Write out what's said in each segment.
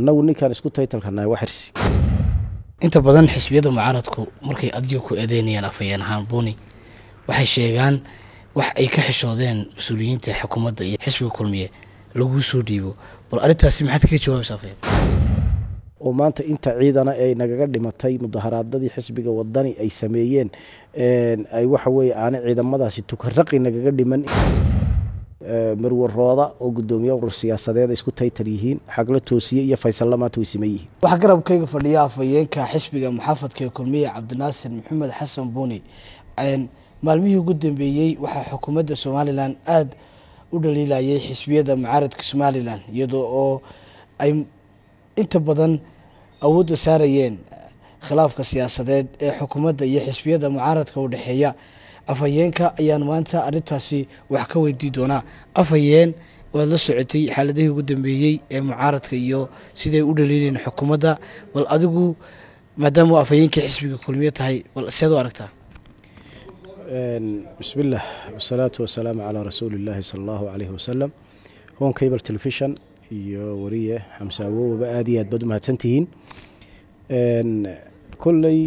annagu ninkaan isku taytalkanahay waa xirsi inta badan xisbiyada mucaaradku markay adiga ku eedeynayaan afhayeen ahaan buni waxay sheegaan wax ay ka xishoodeen mas-uuliyiinta xukuumadda iyo xisbiga kulmiye laguu soo dhiibo bal arrintaasi maxaad kaga jawaabeysa afhayeen oo maanta inta ciidana ay nagaga dhimatay mudaharaadadii xisbiga wadani ay sameeyeen ay waxa weeye aana ciidamadaasi tukaraqi nagaga dhiman marwarooda oo gudoomiye urur siyaasadeed isku taytar yihiin xagla toosiye iyo faysalla maanta way siman yihiin waxaa garabkayga fadhiya afhayeenka xisbiga muxaafadka ee kulmiye cabdinaasir maxamed xasan buuni maalmihii ugu dambeeyey waxaa xukuumadda somalilan aada u dhaliilayay xisbiyada mucaaradka somalilan iyadoo oo ay inta badan awoodda saarayeen khilaafka siyaasadeed ee xukuumadda iyo xisbiyada mucaaradka u dhexeeya afhayeenka ayaan maanta arintaasi wax ka weydii doonaa afhayeen waad la socotay xaaladihii ugu dambeeyey ee mucaaradka iyo siday u dhaliileen xukuumadda bal adigu maadaama afhayeenkii xisbiga kulmiye tahay bal seed u aragtaa bismillaah wasalaatu wasalaamu calaa rasuulillaahi sala allahu caleyhi wasalam hon cable television iyo weriye xamse awowaba aad iyo aad baad umahadsantihiin kolley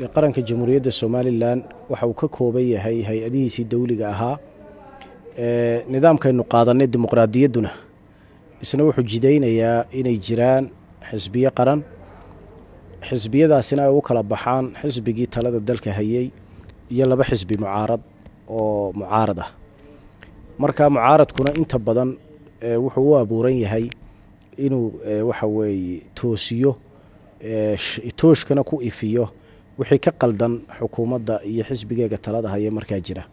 dee qaranka jamhuuriyadda somalilan waxa uu ka kooban yahay hay-adihiisii dowliga ahaa nidaamkaynu qaadanay dimuqraadiyadduna isna wuxuu jidaynayaa inay jiraan xisbiyo qaran xisbiyadaasina ay u kala baxaan xisbigii talada dalka hayay iyo laba xisbi mucaarad oo mucaarad ah marka mucaaradkuna inta badan wuxuu u abuuran yahay inuu waxa weeye toosiyo tooshkana ku ifiyo wixii ka qaldan xukuumadda iyo xisbigeega talada haya markaa jira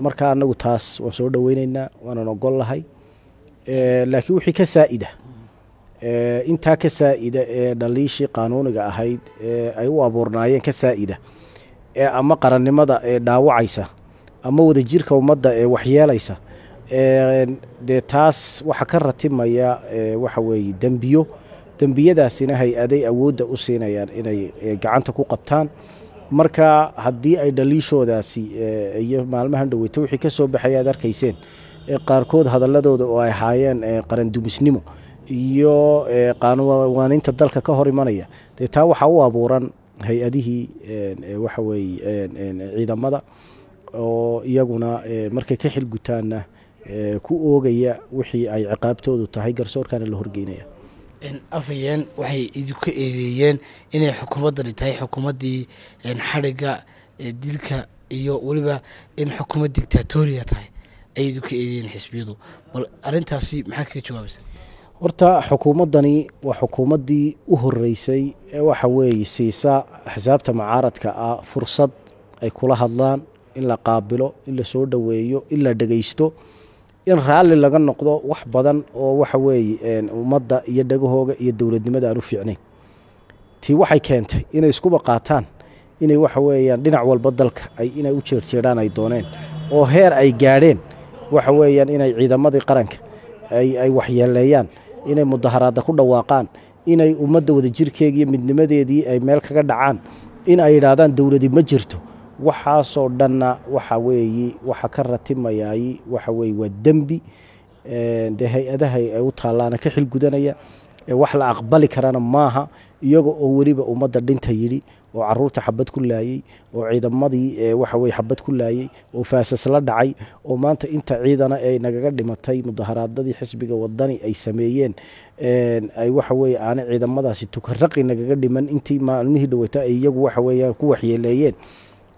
markaa anagu taas waan soo dhaweyneynaa waanan ogol lahay laakiin wixii ka saa'ida intaa ka saa'ida ee dhaliishii qaanuuniga ahayd ee ay u abuurnaayeen ka saa'ida ee ama qarannimada ee dhaawacaysa ama wadajirka ummadda ee waxyeelaysa dee taas waxaa ka ratimaya waxa weeye dembiyo dembiyadaasina hay-aday awoodda u siinayaan inay eh, gacanta ku qabtaan marka haddii ay dhaliishoodaasi eh, iyo maalmahan dhaweyta wixii ka soo baxay aad arkayseen eh, qaarkood hadaladooda oo ay ahaayeen qarandumisnimo iyo qaanwaaninta dalka ka hor imanaya dee taa waxaa u abuuran hay-adihii waxaweye ciidamada oo iyaguna markay ka xilgutaanna ku oogaya wixii ay ciqaabtoodu tahay garsoorkaana la horgeynaya afayeen waxay idinku eedeeyeen inay xukuumaddani tahay xukuumaddii xadrhigga dilka iyo weliba in xukuumad dictatoriya tahay ay idinku eedeeyeen xisbiyadu bal arrintaasi maxaa kaga jawaabaysa horta xukuumaddani waa xukuumaddii u horeysay ee waxa weeye siisa axsaabta mucaaradka ah fursad ay kula hadlaan in la qaabilo in lasoo dhaweeyo in la dhegeysto in raalli laga noqdo wax badan oo waxa weeye ummadda iyo dhagahooga iyo dowladnimada aan u fiicnayn tii waxay keentay inay iskuba qaataan inay waxa weeyaan dhinac walba dalka ay inay u jeerjeedhaan ay dooneen oo heer ay gaadheen waxa weeyaan inay ciidamadii qaranka ay waxyeeleeyaan inay mudaharaada ku dhawaaqaan inay ummadda wadajirkeediiyo midnimadeedii ay meel kaga dhacaan in ay yidhaahdaan dowladi ma jirto waxaasoo dhanna waxa weeye waxa ka ratimayaay waxa weye waa dembi dee hay-adahay ay u taallaana ka xilgudanaya wax la aqbali karana maaha iyaga oo weliba ummadda dhinta yidhi oo caruurta xabad ku laayey oo ciidamadii waxa xabad ku laayey oo faasas la dhacay oo maanta inta ciidana ay nagaga dhimatay mudaharaadadii xisbiga wadani ay sameeyeen ay waxa aana ciidamadaasi tukaraqi nagaga dhiman intii maalmihii dhaweyta ay iyagu waxa ku waxyeeleeyeen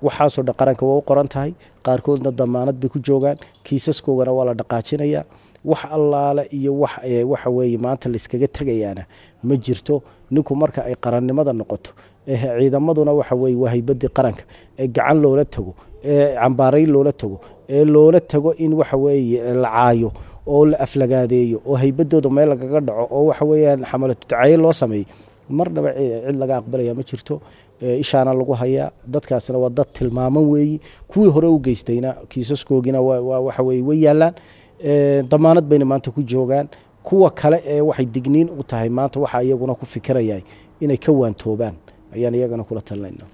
waxaasoo dhan qaranka waa u qoran tahay qaarkoodna damaanad bay ku joogaan kiisaskoogana waa la dhaqaajinayaa wax allaale iyo wax waxa weeye maanta layskaga tegayaana ma jirto ninku marka ay qarannimada noqoto eh, ciidamaduna waxa weye waa haybadii qaranka ee eh, gacan loola tago ee eh, cambaarayn loola tago ee loola tago in waxa weeye la caayo oo la aflagaadeeyo oo haybadooda meel lagaga dhaco oo waxa weyaan xamalatutacaye loo sameeyey mar marnaba eh, cid laga aqbalaya ma jirto eh, ishaana lagu hayaa dadkaasna waa dad tilmaaman weeyi kuwii hore u geystayna kiisaskoogiina waxa way yaalaan eh, damaanad bayna maanta ku joogaan kuwa kale ee waxay digniin u tahay maanta waxa iyaguna ku fikirayay inay ka waantoobaan ayaan iyagana kula talinayna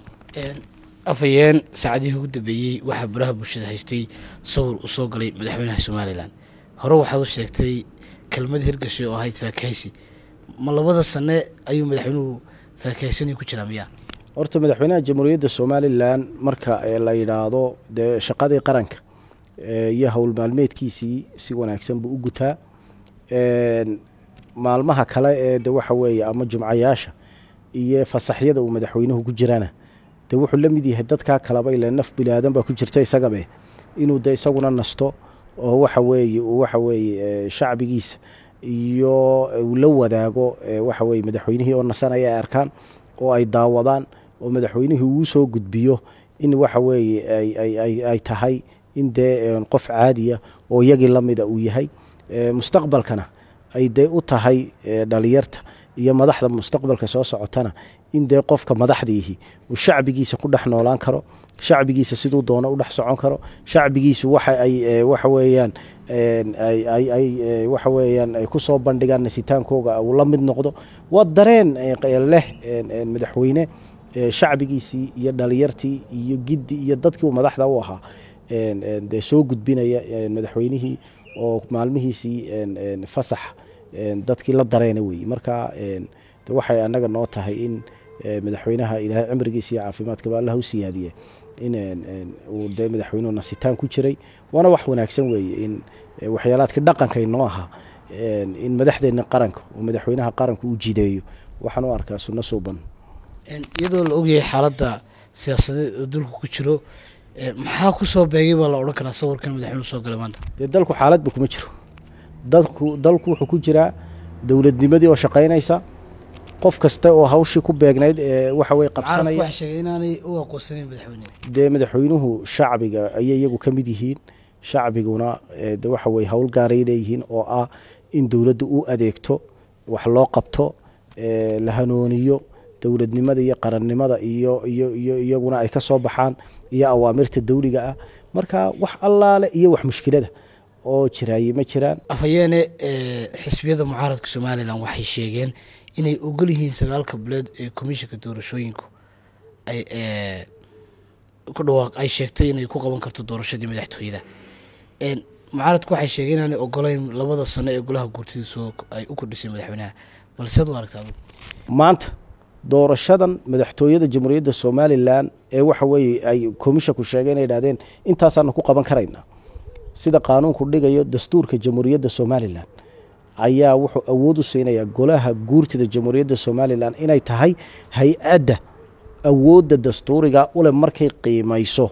afhayeen saacadihii ugu dambeeyey waxaa baraha bulshada haystay sawir uu soo galay madaxweynaha somalilan hore waxaad u sheegtay kelmad hirgashay oo ahayd faakaysi ma labada sane ayuu madaxweynuhu faakaysani ku jiraa miyaa horta madaxweynaha jamhuuriyadda somalilan marka la yidhaahdo dee shaqadii qaranka iyo howlmaalmeedkiisii si wanaagsan buu u gutaa maalmaha kale ee de waxa weeye ama jumcayaasha iyo fasaxyada uu madaxweynuhu ku jirana de wuxuu la mid yahay dadkaa kaleba ile naf bilaadan baa ku jirta isagabe inuu de isaguna nasto oo waxa weeye waxa weeye shacbigiisa iyo eh, uu la wadaago eh, waxa madaxweynihii oo nasanaya ay arkaan oo ay daawadaan oo madaxweynihii uu soo gudbiyo in waxa weeye ay tahay in dee eh, qof caadiya oo iyagii la mida uu yahay mustaqbalkana ay dee u tahay dhalinyarta iyo madaxda mustaqbalka soo socotana in dee qofka madaxdiihi uu shacbigiisa ku dhex noolaan karo shacbigiisa siduu doono u dhex socon karo shacbigiisu waxa ay waxa weeyaan ay waxa weeyaan ay ku soo bandhigaan nasitaankooga uu la mid noqdo waa dareen leh madaxweyne shacbigiisii iyo dhalinyartii iyo giddi iyo dadkii uu madaxda u ahaa dee soo gudbinaya madaxweynihii oo maalmihiisii fasaxa dadkii la dareena weeye marka waxay anaga noo tahay in eh, madaxweynaha ilaahay cimrigiisa iyo caafimaadkaba allah u siyaadiye in uu dee madaxweynuhu nasitaan ku jiray waana wax wanaagsan weeye in eh, waxyaalaadka dhaqankay noo ahaa in madaxdeenna qaranka oo madaxweynaha qaranka uu jideeyo waxaan u arkaa sunno suuban iyadoo la ogyahay xaaladda siyaasadeed oo dalku ku jiro maxaa ku beegay baa la odhan karaa sawirkan madaxweynuhu soo galay maanta dee dalku xaaladba kuma jiro dadku dalku wuxuu ku jiraa dowladnimadii oo shaqaynaysa qof kasta oo hawshii ku beegnayd ee waxa wey qabsanaya madaxweynuhu shacbiga ayay iyagu ka mid yihiin shacbiguna de waxa weye howl leeyihiin oo ah in dowladdu u adeegto wax loo qabto la hanooniyo dowladnimada iyo qarannimada iyo iyo iyo iyaguna ay ka soo baxaan iyo awaamirta dowliga ah marka wax allaale iyo wax mushkilada oo jiraaye ma jiraan afhayeene eh, xisbiyada mucaaradka somalilan waxay sheegeen inay ogol yihiin sagaal kableed ee komishinka doorashooyinku ay eh, ku dhawaaq ay sheegtay inay ku qaban karto doorashadii madaxtooyada mucaaradku waxay sheegeen inaanay ogoleyn labada sano ee golaha guurtida ay u kordhisay madaxweynaha balse ad u aragta maanta doorashadan madaxtooyada jamhuuriyadda somalilan ee waxa weeye ay komishanku sheegay inay dhahdeen intaasaana ku qaban karaynaa sida qaanuunku dhigayo dastuurka jamhuuriyadda somalilan ayaa wuxuu awood u siinayaa golaha guurtida jamhuuriyadda somalilan inay tahay hay-adda awoodda dastuuriga ule markay qiimayso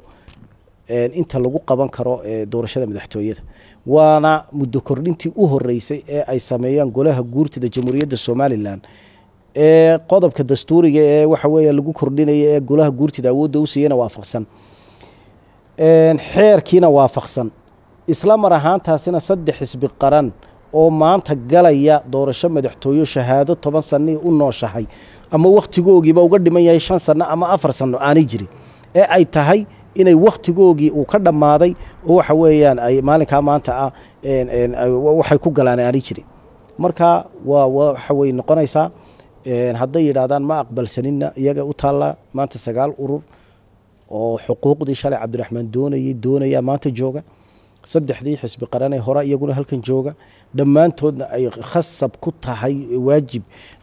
inta lagu qaban karo doorashada madaxtooyada waana muddo kordhintii u horeysay ee ay sameeyaan golaha guurtida jamhuuriyadda somalilan ee qodobka dastuuriga ee waxa lagu kordhinayo ee golaha guurtida awoodda u siiyana waafaqsan xeerkiina waafaqsan isla mar ahaantaasina saddex xisbi qaran oo maanta galaya doorasho madaxtooyo shahaado toban sannii u nooshahay ama waktigoogiiba uga dhiman yahay shan sanno ama afar sanno aanay jirin ee ay tahay inay waktigoogii uu ka dhammaaday oo waxa weeyaan ay maalinkaa maanta ah waxay ku galaan aanay jirin marka waa waxa way noqonaysaa hadday yidhaahdaan ma aqbalsanina iyaga u taallaa maanta sagaal urur oo xuquuqdii shalay cabdiraxmaan doonayay doonaya maanta jooga saddexdii xisbi qaranee hore iyaguna halkan jooga dhammaantoodna ay khasab ku tahay waajib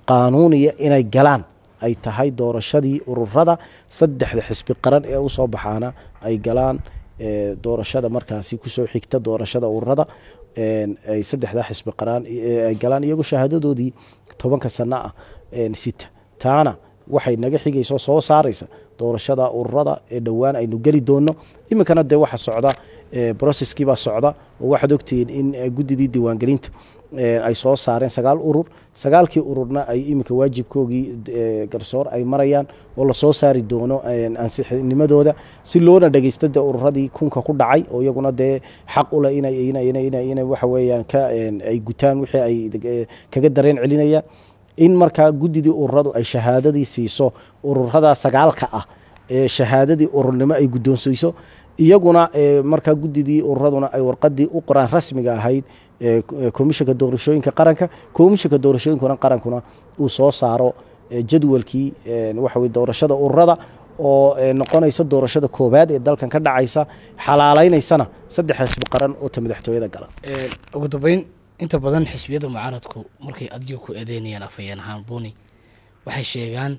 qaanuuniya inay galaan ay tahay doorashadii ururada saddexda xisbi qaran ee usoo baxaana ay galaan doorashada markaasi kusoo xigta doorashada ururada ay saddexdaa xisbi qaran ay galaan iyagoo shahaadadoodii tobanka sana ah sita taana waxay naga xigayso soo saaraysa doorashada ururada ee dhowaan aynu geli doonno iminkana dee waxa socda brocesskiibaa socda oo waxaad ogtihiin in guddidii diiwaangelinta ay soo saareen sagaal urur sagaalkii ururna ay iminka waajibkoogii garsoor ay marayaan oo lasoo saari doono ansixinimadooda si loona dhegeysta dee ururadii kunka ku dhacay oo iyaguna dee xaq ule inay waxaweyaan ay gutaan wixii ay kaga dareen celinayaan in markaa guddidii ururadu ay shahaadadii siiso ururada sagaalka ah ee shahaadadii ururnimo ay guddoonsiiso iyaguna markaa guddidii ururaduna ay warqadii u qoraan rasmiga ahayd komishanka doorashooyinka qaranka komishanka doorashooyinkuna qarankuna uu soo saaro jadwalkii waxaw doorashada ururada oo noqonaysa doorashada koobaad ee dalkan ka dhacaysa xalaalaynaysana saddexdaas qaran oo madaxtooyada galan ugu dambeyn inta badan xisbiyada mucaaradku markay adiga ku eedeynayaan afhayeen ahaan buni waxay sheegaan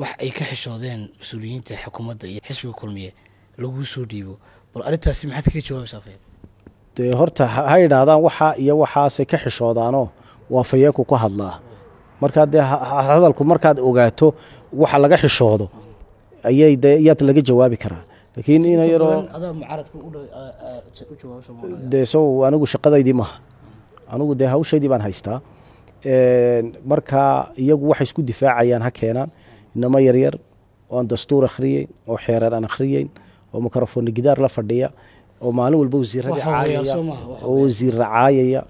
wax ay ka xishoodeen mas-uuliyiinta xukuumadda iyo xisbiga kulmiye laguu soo dhiibo bal arrintaasi maxaad kaga jawaabaysa afhayeen dee horta ha yidhaahdaan waxaa iyo waxaasay ka xishoodaanoo waa fayeenku ku hadlaa markaa dee hadalku markaad ogaato waxa laga xishoodo ayay dee iyaad laga jawaabi karaa laakiin ina dee sow anigu shaqadaydii maaha anugu dee hawshaydii baan haystaa markaa iyagu waxay isku difaacayaan ha keenaan inamo yaryar oo aan dastuur akhriyeyn oo xeerar aan akhriyeyn oo mikrofonna gidaar la fadhiya oo maalin walba wasiiradii caayaya oo wasiirra caayaya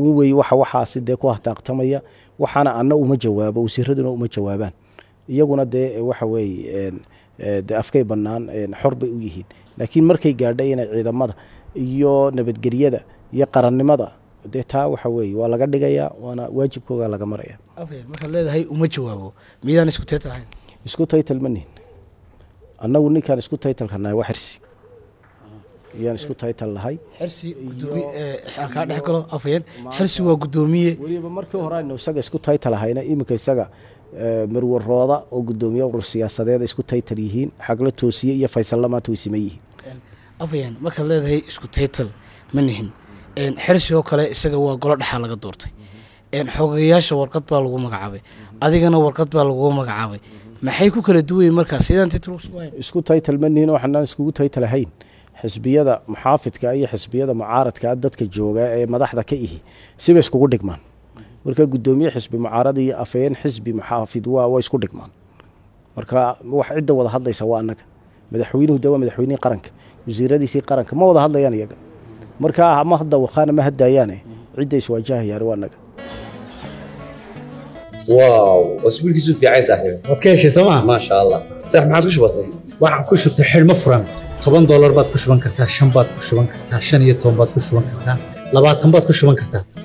un wey waxa waxaasi dee ku hataaqtamaya waxaana anna uma jawaabo wasiiraduna uma jawaabaan iyaguna dee waxa weeye eh, de afkay bannaan xor bay u yihiin laakiin markay gaadha inay ciidamada iyo nabadgelyada iyo qarannimada dee taa waxa weeye waa laga dhigayaa waana waajibkooga laga maraya markaad leedahay uma jawaabo miyadaan isku taytal ahayn isku taytal ma nihin annagu ninkaan isku taytalka nahay waa xirsi iyaan isku taytal lahay eh, kaa dhex galo afayeen xirsi waa guddoomiye weliba markii hore isaga isku taytal ahayna iminka isaga eh, marwarooda oo guddoomiye urur siyaasadeeda isku taytal yihiin xagla toosiye iyo faysallamaanta maanta way sameyn yihiin afayeen markaad leedahay isku taytal ma nihin xersi oo kale isaga waa golo dhexaa laga doortay xoogayaasha warqad baa lagu magacaabay adigana warqad baa lagu magacaabay maxay ku kala duwayen markaas sidaan titlisku taytal manihin oo iskugu taytal ahayn xisbiyada muxaafidka iyo xisbiyada mucaaradkaa dadka jooga ee madaxda ka ihi siba iskugu dhigmaan marka gudoomiye xisbi mucaarad iyo afeen xisbi muxaafid waa isku dhigmaan marka wax cidda wada hadlaysa waa annaga madaxweynuhu de waa madaxweynihii qaranka wasiiradiisii qaranka ma wada hadlayaan iyaga markaa ah, hama hadda waqaana ma hadaayaane cidda iswaajahayaan waa naga واو واسبوعك في عايز صاحبي ما تكيش سما ما شاء الله صاحب ما عادش بسيط waxaan ku shubtay xil ma furan toban doolar baad ku shuban kartaa shan baad ku shuban kartaa shan iyo toban baad ku shuban kartaa labaatan baad ku shuban kartaa